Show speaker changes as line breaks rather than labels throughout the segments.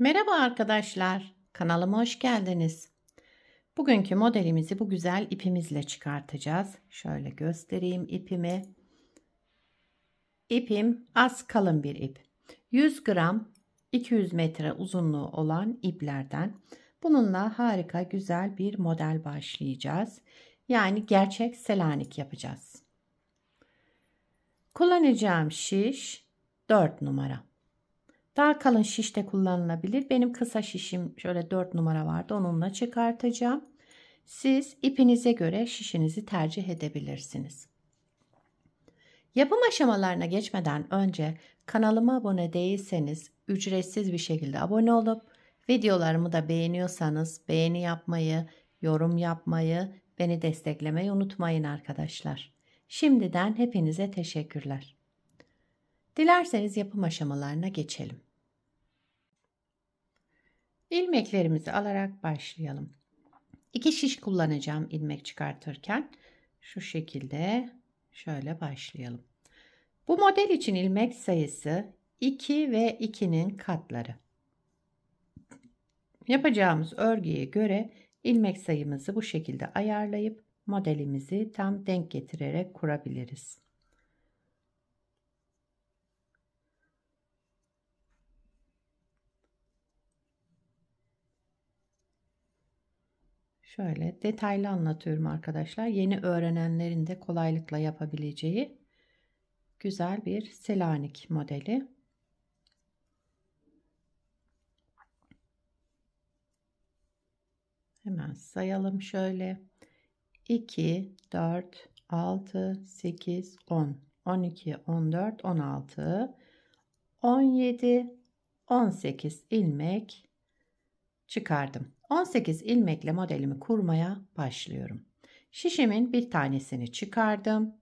Merhaba arkadaşlar, kanalıma hoş geldiniz. Bugünkü modelimizi bu güzel ipimizle çıkartacağız. Şöyle göstereyim ipimi. İpim az kalın bir ip. 100 gram 200 metre uzunluğu olan iplerden. Bununla harika güzel bir model başlayacağız. Yani gerçek selanik yapacağız. Kullanacağım şiş 4 numara. Daha kalın şiş de kullanılabilir. Benim kısa şişim şöyle 4 numara vardı. Onunla çıkartacağım. Siz ipinize göre şişinizi tercih edebilirsiniz. Yapım aşamalarına geçmeden önce kanalıma abone değilseniz ücretsiz bir şekilde abone olup videolarımı da beğeniyorsanız beğeni yapmayı, yorum yapmayı, beni desteklemeyi unutmayın arkadaşlar. Şimdiden hepinize teşekkürler. Dilerseniz yapım aşamalarına geçelim ilmeklerimizi alarak başlayalım. İki şiş kullanacağım ilmek çıkartırken. Şu şekilde şöyle başlayalım. Bu model için ilmek sayısı 2 ve 2'nin katları. Yapacağımız örgüye göre ilmek sayımızı bu şekilde ayarlayıp modelimizi tam denk getirerek kurabiliriz. Şöyle detaylı anlatıyorum arkadaşlar. Yeni öğrenenlerin de kolaylıkla yapabileceği güzel bir Selanik modeli. Hemen sayalım şöyle. 2, 4, 6, 8, 10, 12, 14, 16, 17, 18 ilmek çıkardım. 18 ilmekle modelimi kurmaya başlıyorum. Şişimin bir tanesini çıkardım.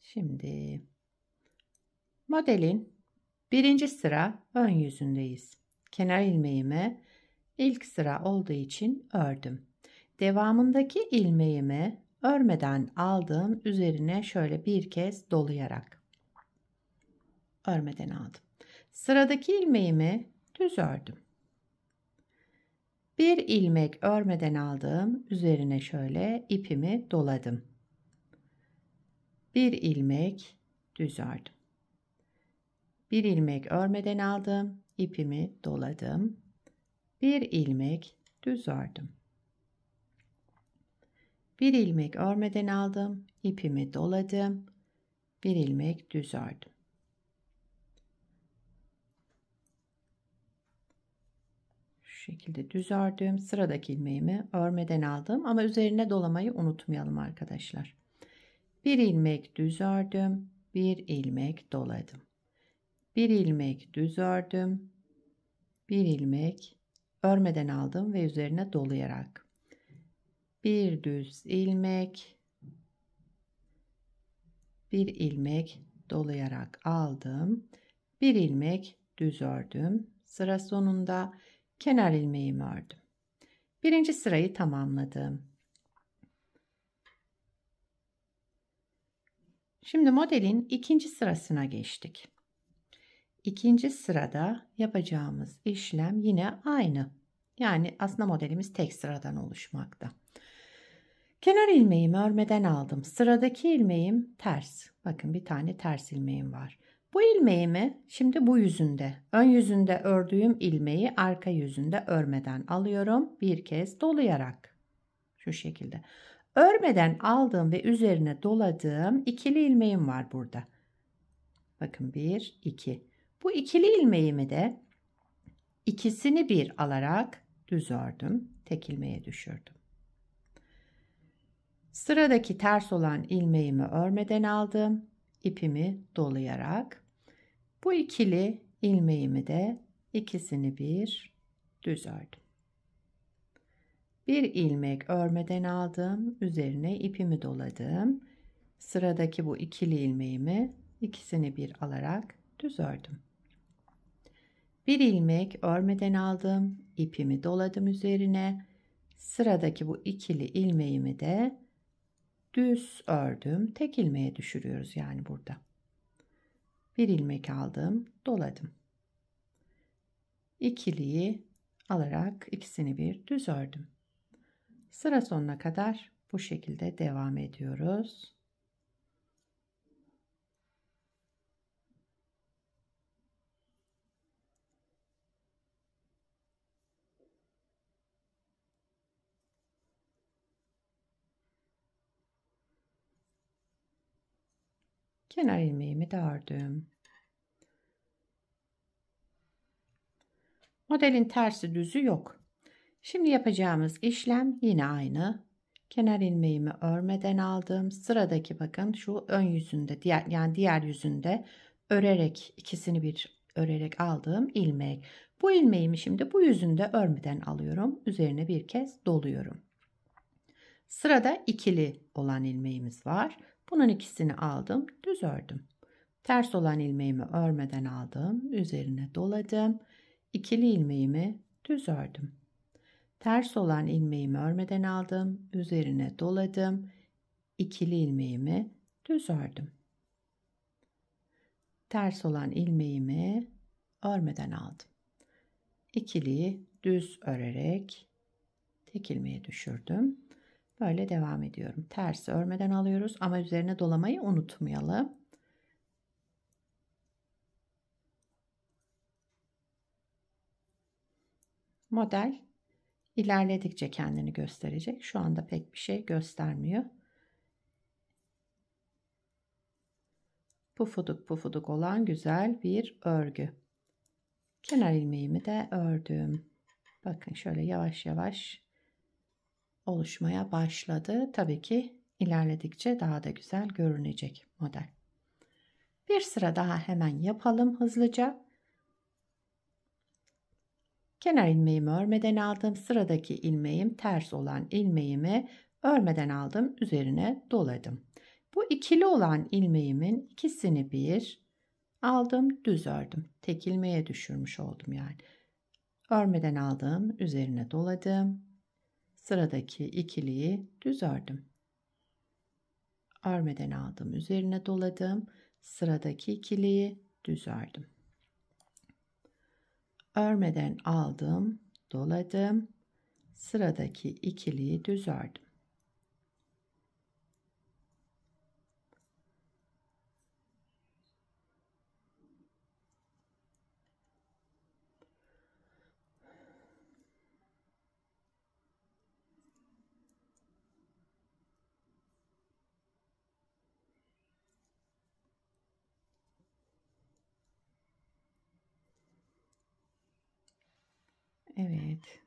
Şimdi modelin birinci sıra ön yüzündeyiz. Kenar ilmeğimi ilk sıra olduğu için ördüm. Devamındaki ilmeğimi örmeden aldım. Üzerine şöyle bir kez dolayarak örmeden aldım. Sıradaki ilmeğimi düz ördüm. Bir ilmek örmeden aldım. Üzerine şöyle ipimi doladım. Bir ilmek düz ördüm. Bir ilmek örmeden aldım. ipimi doladım. Bir ilmek düz ördüm. Bir ilmek örmeden aldım. ipimi doladım. Bir ilmek düz ördüm. şekilde düz ördüm. Sıradaki ilmeğimi örmeden aldım ama üzerine dolamayı unutmayalım arkadaşlar. Bir ilmek düz ördüm. Bir ilmek doladım. Bir ilmek düz ördüm. Bir ilmek örmeden aldım ve üzerine dolayarak. Bir düz ilmek bir ilmek dolayarak aldım. Bir ilmek düz ördüm. Sıra sonunda kenar ilmeğimi ördüm. Birinci sırayı tamamladım. Şimdi modelin ikinci sırasına geçtik. İkinci sırada yapacağımız işlem yine aynı. Yani aslında modelimiz tek sıradan oluşmakta. Kenar ilmeğimi örmeden aldım. Sıradaki ilmeğim ters. Bakın bir tane ters ilmeğim var. Bu ilmeğimi şimdi bu yüzünde, ön yüzünde ördüğüm ilmeği arka yüzünde örmeden alıyorum. Bir kez dolayarak. Şu şekilde. Örmeden aldığım ve üzerine doladığım ikili ilmeğim var burada. Bakın 1, 2. Bu ikili ilmeğimi de ikisini bir alarak düz ördüm. Tek ilmeğe düşürdüm. Sıradaki ters olan ilmeğimi örmeden aldım ipimi dolayarak bu ikili ilmeğimi de ikisini bir düz ördüm. Bir ilmek örmeden aldım, üzerine ipimi doladım. Sıradaki bu ikili ilmeğimi ikisini bir alarak düz ördüm. Bir ilmek örmeden aldım, ipimi doladım üzerine. Sıradaki bu ikili ilmeğimi de düz ördüm. Tek ilmeğe düşürüyoruz yani burada. Bir ilmek aldım, doladım. İkiliyi alarak ikisini bir düz ördüm. Sıra sonuna kadar bu şekilde devam ediyoruz. kenar ilmeğimi de ördüm. Modelin tersi düzü yok. Şimdi yapacağımız işlem yine aynı. Kenar ilmeğimi örmeden aldım. Sıradaki bakın şu ön yüzünde diğer yani diğer yüzünde örerek ikisini bir örerek aldığım ilmek. Bu ilmeğimi şimdi bu yüzünde örmeden alıyorum. Üzerine bir kez doluyorum. Sırada ikili olan ilmeğimiz var. Bunun ikisini aldım, düz ördüm. Ters olan ilmeğimi örmeden aldım, üzerine doladım. İkili ilmeğimi düz ördüm. Ters olan ilmeğimi örmeden aldım, üzerine doladım. İkili ilmeğimi düz ördüm. Ters olan ilmeğimi örmeden aldım. İkiliyi düz örerek tek ilmeğe düşürdüm. Böyle devam ediyorum. Tersi örmeden alıyoruz ama üzerine dolamayı unutmayalım. Model ilerledikçe kendini gösterecek. Şu anda pek bir şey göstermiyor. Pufuduk pufuduk olan güzel bir örgü. Kenar ilmeğimi de ördüm. Bakın şöyle yavaş yavaş oluşmaya başladı. Tabii ki ilerledikçe daha da güzel görünecek model. Bir sıra daha hemen yapalım hızlıca. Kenar ilmeğimi örmeden aldım. Sıradaki ilmeğim ters olan ilmeğimi örmeden aldım. Üzerine doladım. Bu ikili olan ilmeğimin ikisini bir aldım düz ördüm. Tek ilmeğe düşürmüş oldum yani. Örmeden aldım üzerine doladım. Sıradaki ikiliyi düz ördüm. Örmeden aldım, üzerine doladım. Sıradaki ikiliyi düz ördüm. Örmeden aldım, doladım. Sıradaki ikiliyi düz ördüm. Evet.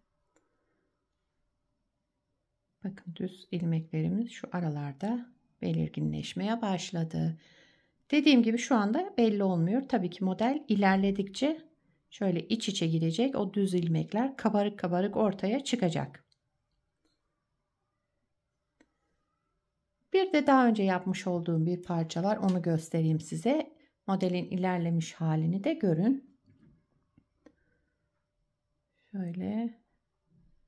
Bakın düz ilmeklerimiz şu aralarda belirginleşmeye başladı. Dediğim gibi şu anda belli olmuyor. Tabii ki model ilerledikçe şöyle iç içe girecek. O düz ilmekler kabarık kabarık ortaya çıkacak. Bir de daha önce yapmış olduğum bir parça var. Onu göstereyim size. Modelin ilerlemiş halini de görün. Şöyle.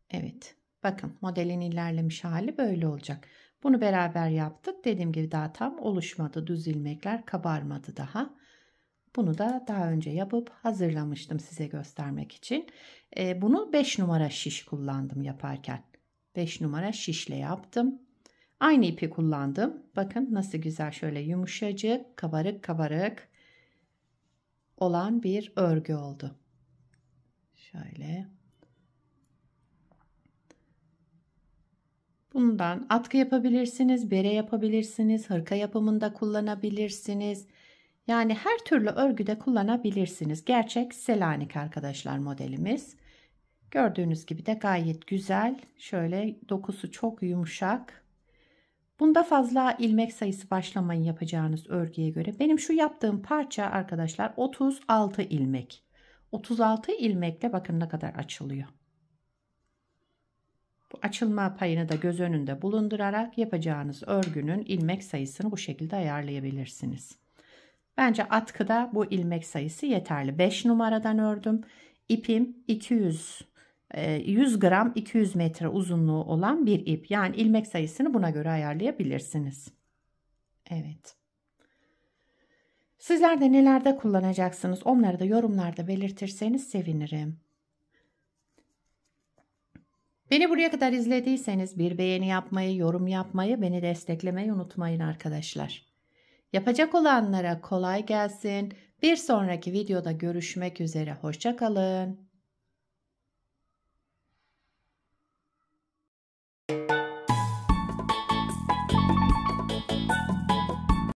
Evet. Bakın modelin ilerlemiş hali böyle olacak. Bunu beraber yaptık. Dediğim gibi daha tam oluşmadı. Düz ilmekler kabarmadı daha. Bunu da daha önce yapıp hazırlamıştım size göstermek için. E, bunu 5 numara şiş kullandım yaparken. 5 numara şişle yaptım. Aynı ipi kullandım. Bakın nasıl güzel şöyle yumuşacık, kabarık kabarık olan bir örgü oldu. Şöyle. Bundan atkı yapabilirsiniz, bere yapabilirsiniz, hırka yapımında kullanabilirsiniz. Yani her türlü örgüde kullanabilirsiniz. Gerçek Selanik arkadaşlar modelimiz. Gördüğünüz gibi de gayet güzel. Şöyle dokusu çok yumuşak. Bunda fazla ilmek sayısı başlamayın yapacağınız örgüye göre. Benim şu yaptığım parça arkadaşlar 36 ilmek. 36 ilmekle bakın ne kadar açılıyor açılma payını da göz önünde bulundurarak yapacağınız örgünün ilmek sayısını bu şekilde ayarlayabilirsiniz. Bence atkıda bu ilmek sayısı yeterli. 5 numaradan ördüm. İpim 200 100 e, gram 200 metre uzunluğu olan bir ip. Yani ilmek sayısını buna göre ayarlayabilirsiniz. Evet. Sizler de nelerde kullanacaksınız onları da yorumlarda belirtirseniz sevinirim. Beni buraya kadar izlediyseniz bir beğeni yapmayı, yorum yapmayı, beni desteklemeyi unutmayın arkadaşlar. Yapacak olanlara kolay gelsin. Bir sonraki videoda görüşmek üzere. Hoşçakalın.